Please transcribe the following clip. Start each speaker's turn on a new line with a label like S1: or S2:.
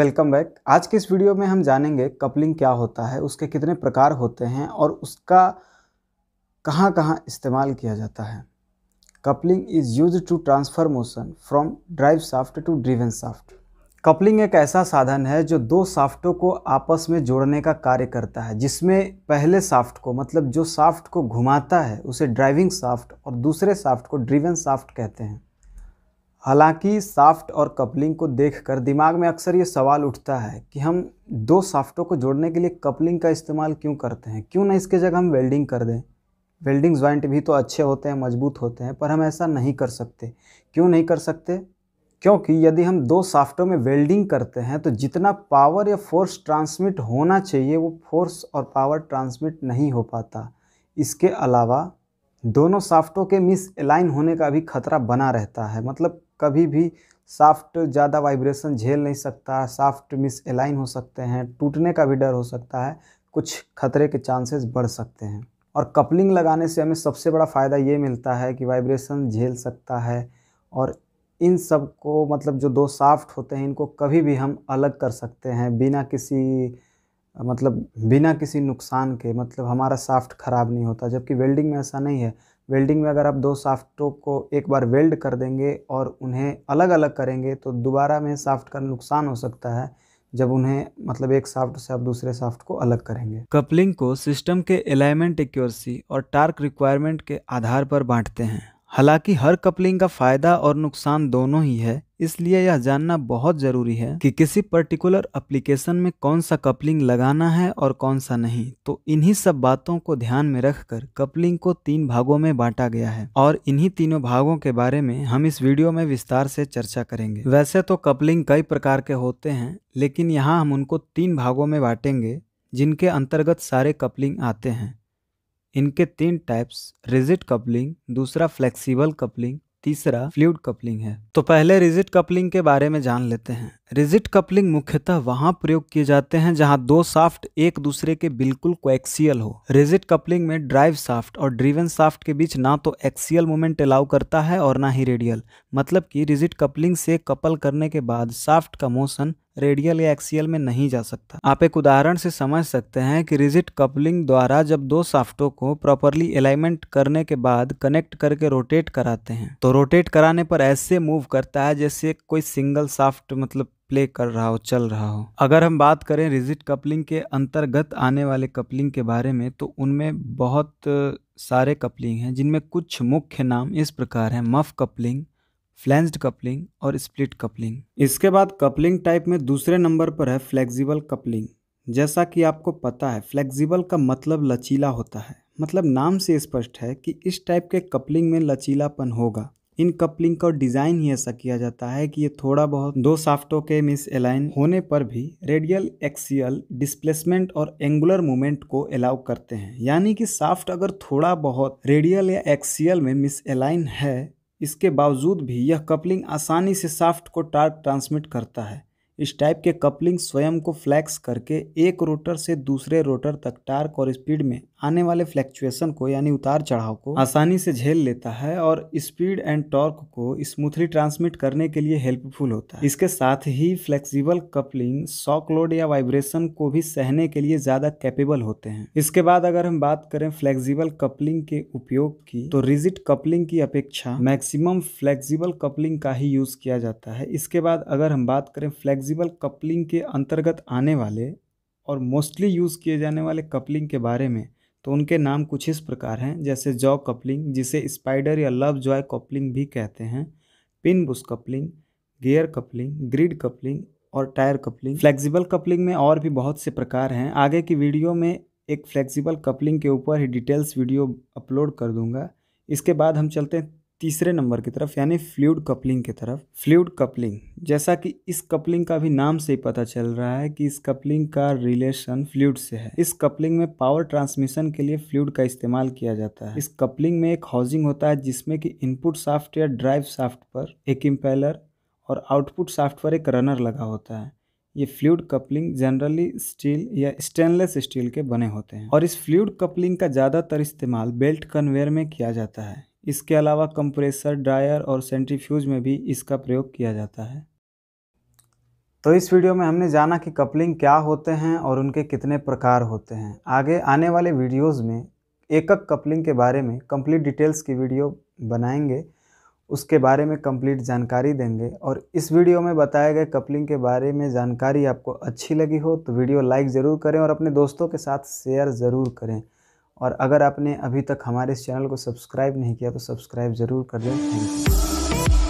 S1: welcome back आज के इस वीडियो में हम जानेंगे कपलिंग क्या होता है उसके कितने प्रकार होते हैं और उसका कहाँ कहाँ इस्तेमाल किया जाता है coupling is use to transfer motion from drive shaft to driven shaft coupling एक ऐसा साधन है जो दो साफ्टों को आपस में जोड़ने का कार्य करता है जिसमें पहले साफ्ट को मतलब जो साफ्ट को घुमाता है उसे ड्राइविंग साफ्ट और दूसरे साफ्ट को ड्रिवन साफ्ट कहते हैं हालांकि साफ्ट और कपलिंग को देखकर दिमाग में अक्सर ये सवाल उठता है कि हम दो साफ्टों को जोड़ने के लिए कपलिंग का इस्तेमाल क्यों करते हैं क्यों ना इसके जगह हम वेल्डिंग कर दें वेल्डिंग ज्वाइंट भी तो अच्छे होते हैं मजबूत होते हैं पर हम ऐसा नहीं कर सकते क्यों नहीं कर सकते क्योंकि यदि हम दो साफ्टों में वेल्डिंग करते हैं तो जितना पावर या फोर्स ट्रांसमिट होना चाहिए वो फोर्स और पावर ट्रांसमिट नहीं हो पाता इसके अलावा दोनों साफ्टों के मिस अलाइन होने का भी खतरा बना रहता है मतलब कभी भी साफ्ट ज़्यादा वाइब्रेशन झेल नहीं सकता साफ्ट मिस एलाइन हो सकते हैं टूटने का भी डर हो सकता है कुछ खतरे के चांसेस बढ़ सकते हैं और कपलिंग लगाने से हमें सबसे बड़ा फ़ायदा ये मिलता है कि वाइब्रेशन झेल सकता है और इन सब को मतलब जो दो साफ्ट होते हैं इनको कभी भी हम अलग कर सकते हैं बिना किसी मतलब बिना किसी नुकसान के मतलब हमारा साफ्ट ख़राब नहीं होता जबकि वेल्डिंग में ऐसा नहीं है वेल्डिंग में अगर आप दो साफ्टों को एक बार वेल्ड कर देंगे और उन्हें अलग अलग करेंगे तो दोबारा में साफ्ट का नुकसान हो सकता है जब उन्हें मतलब एक साफ्ट से आप दूसरे साफ्ट को अलग करेंगे कपलिंग को सिस्टम के अलाइनमेंट एक्योरसी और टार्क रिक्वायरमेंट के आधार पर बांटते हैं हालांकि हर कपलिंग का फायदा और नुकसान दोनों ही है इसलिए यह जानना बहुत जरूरी है कि किसी पर्टिकुलर एप्लीकेशन में कौन सा कपलिंग लगाना है और कौन सा नहीं तो इन्हीं सब बातों को ध्यान में रखकर कपलिंग को तीन भागों में बांटा गया है और इन्हीं तीनों भागों के बारे में हम इस वीडियो में विस्तार से चर्चा करेंगे वैसे तो कपलिंग कई प्रकार के होते हैं लेकिन यहाँ हम उनको तीन भागों में बांटेंगे जिनके अंतर्गत सारे कपलिंग आते हैं इनके तीन टाइप्स रिजिट कपलिंग दूसरा फ्लेक्सिबल कपलिंग तीसरा फ्लूड कपलिंग है तो पहले रिजिट कपलिंग के बारे में जान लेते हैं रिजिट कपलिंग मुख्यतः वहां प्रयोग किए जाते हैं जहां दो साफ्ट एक दूसरे के बिल्कुल कोएक्सियल हो रिजिट कपलिंग में ड्राइव साफ्ट और ड्रिवन साफ्ट के बीच ना तो एक्सियल मोमेंट अलाउ करता है और ना ही रेडियल मतलब कि रिजिट कपलिंग से कपल करने के बाद साफ्ट का मोशन रेडियल या एक्सियल में नहीं जा सकता आप एक उदाहरण से समझ सकते हैं कि रिजिट कपलिंग द्वारा जब दो साफ्टों को प्रॉपरली अलाइनमेंट करने के बाद कनेक्ट करके रोटेट कराते हैं तो रोटेट कराने पर ऐसे मूव करता है जैसे कोई सिंगल साफ्ट मतलब प्ले कर रहा हो चल रहा हो अगर हम बात करें रिजिट कपलिंग के अंतर्गत आने वाले कपलिंग के बारे में तो उनमें बहुत सारे कपलिंग हैं जिनमें कुछ मुख्य नाम इस प्रकार हैं मफ कपलिंग फ्लैंस्ड कपलिंग और स्प्लिट कपलिंग इसके बाद कपलिंग टाइप में दूसरे नंबर पर है फ्लेक्सिबल कपलिंग जैसा कि आपको पता है फ्लेक्सिबल का मतलब लचीला होता है मतलब नाम से स्पष्ट है कि इस टाइप के कपलिंग में लचीलापन होगा इन कपलिंग का डिज़ाइन ही ऐसा किया जाता है कि ये थोड़ा बहुत दो साफ्टों के मिस अलाइन होने पर भी रेडियल एक्सियल डिस्प्लेसमेंट और एंगुलर मूवमेंट को अलाउ करते हैं यानी कि साफ्ट अगर थोड़ा बहुत रेडियल या एक्सियल में मिस अलाइन है इसके बावजूद भी यह कपलिंग आसानी से साफ़्ट को टार्क ट्रांसमिट करता है इस टाइप के कपलिंग स्वयं को फ्लैक्स करके एक रोटर से दूसरे रोटर तक टार्क और स्पीड में आने वाले फ्लैक्चुएशन को यानी उतार चढ़ाव को आसानी से झेल लेता है और स्पीड एंड टॉर्क को स्मूथली ट्रांसमिट करने के लिए हेल्पफुल होता है इसके साथ ही फ्लेक्सिबल कपलिंग शॉक लोड या वाइब्रेशन को भी सहने के लिए ज्यादा कैपेबल होते हैं इसके बाद अगर हम बात करें फ्लेक्सिबल कपलिंग के उपयोग की तो रिजिट कपलिंग की अपेक्षा मैक्सिमम फ्लेक्सिबल कपलिंग का ही यूज किया जाता है इसके बाद अगर हम बात करें फ्लेक्सिबल फ्लेक्सिबल कपलिंग के अंतर्गत आने वाले और मोस्टली यूज़ किए जाने वाले कपलिंग के बारे में तो उनके नाम कुछ इस प्रकार हैं जैसे जॉ कपलिंग जिसे स्पाइडर या लव जॉय कपलिंग भी कहते हैं pin bush coupling gear coupling grid coupling और टायर कपलिंग फ्लेक्सिबल कपलिंग में और भी बहुत से प्रकार हैं आगे की वीडियो में एक फ्लेक्सिबल कपलिंग के ऊपर ही डिटेल्स वीडियो अपलोड कर दूंगा इसके बाद हम चलते हैं तीसरे नंबर की तरफ यानी फ्लूड कपलिंग की तरफ फ्लूड कपलिंग जैसा कि इस कपलिंग का भी नाम से ही पता चल रहा है कि इस कपलिंग का रिलेशन फ्लूड से है इस कपलिंग में पावर ट्रांसमिशन के लिए फ्लूड का इस्तेमाल किया जाता है इस कपलिंग में एक हाउसिंग होता है जिसमें कि इनपुट साफ्ट या ड्राइव साफ्ट पर एक इम्पेलर और आउटपुट साफ्ट पर एक रनर लगा होता है ये फ्लूड कपलिंग जनरली स्टील या स्टेनलेस स्टील के बने होते हैं और इस फ्लूड कपलिंग का ज़्यादातर इस्तेमाल बेल्ट कन्वेयर में किया जाता है इसके अलावा कंप्रेसर ड्रायर और सेंट्रीफ्यूज में भी इसका प्रयोग किया जाता है तो इस वीडियो में हमने जाना कि कपलिंग क्या होते हैं और उनके कितने प्रकार होते हैं आगे आने वाले वीडियोस में एकक कपलिंग के बारे में कंप्लीट डिटेल्स की वीडियो बनाएंगे उसके बारे में कंप्लीट जानकारी देंगे और इस वीडियो में बताए गए कपलिंग के बारे में जानकारी आपको अच्छी लगी हो तो वीडियो लाइक ज़रूर करें और अपने दोस्तों के साथ शेयर ज़रूर करें और अगर आपने अभी तक हमारे इस चैनल को सब्सक्राइब नहीं किया तो सब्सक्राइब ज़रूर कर दें थैंक यू